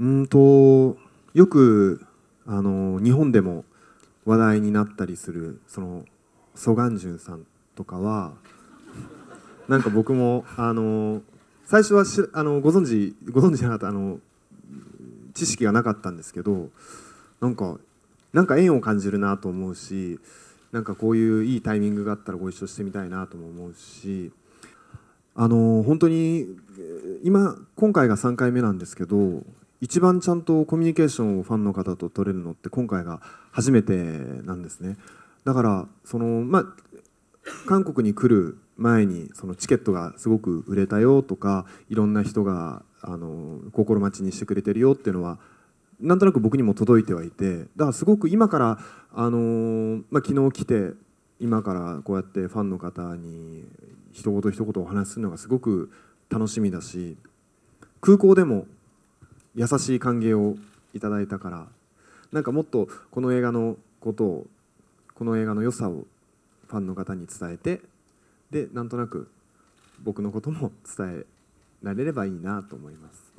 うんとよくあの日本でも話題になったりするそのソガンジュンさんとかはなんか僕もあの最初はあのご存知ご存知じゃなかったあの知識がなかったんですけどなんかなんか縁を感じるなと思うしなんかこういういいタイミングがあったらご一緒してみたいなとも思うしあの本当に今今回が3回目なんですけど一番ちゃんとコミュニケーションをファンの方と取れるのって今回が初めてなんですねだからそのまあ韓国に来る前にそのチケットがすごく売れたよとかいろんな人があの心待ちにしてくれてるよっていうのはなんとなく僕にも届いてはいてだからすごく今からあの、まあ、昨日来て今からこうやってファンの方に一言一言お話しするのがすごく楽しみだし空港でも優しい歓迎をいただいたからなんかもっとこの映画のことをこの映画の良さをファンの方に伝えてでなんとなく僕のことも伝えられればいいなと思います。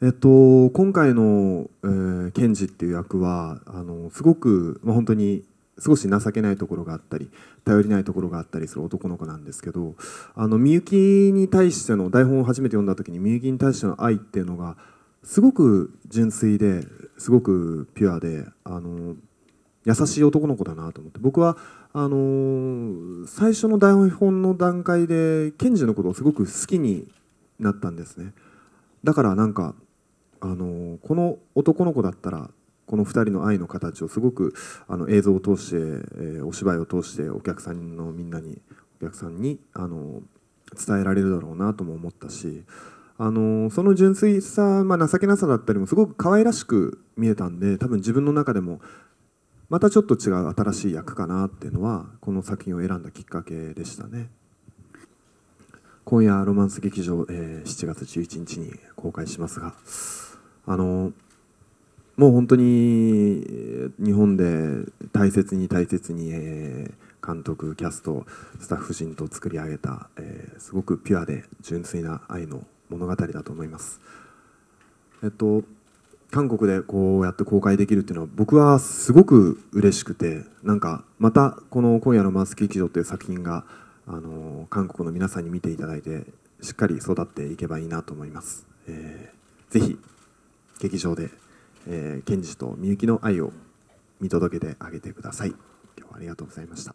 えっと、今回の、えー、ケンジっていう役はあのすごく、まあ、本当に少し情けないところがあったり頼りないところがあったりする男の子なんですけどあのみゆきに対しての台本を初めて読んだ時にみゆきに対しての愛っていうのがすごく純粋ですごくピュアであの優しい男の子だなと思って僕はあの最初の台本の段階で賢治のことをすごく好きになったんですねだからなんか、あのこの男の子だったらこの2人の愛の形をすごくあの映像を通して、えー、お芝居を通してお客さんのみんなにお客さんにあの伝えられるだろうなとも思ったしあのその純粋さ、まあ、情けなさだったりもすごく可愛らしく見えたんで多分自分の中でもまたちょっと違う新しい役かなっていうのはこの作品を選んだきっかけでしたね。今夜ロマンス劇場、えー、7月11日に公開しますがあのもう本当に日本で大切に大切に、え監督キャストスタッフ陣と作り上げた、えすごくピュアで純粋な愛の物語だと思います。えっと韓国でこうやって公開できるっていうのは僕はすごく嬉しくてなんかまたこの「今夜のマス劇場」という作品があの韓国の皆さんに見ていただいてしっかり育っていけばいいなと思います、えー、ぜひ劇場でえー、ケンジとみゆきの愛を見届けてあげてください。今日はありがとうございました。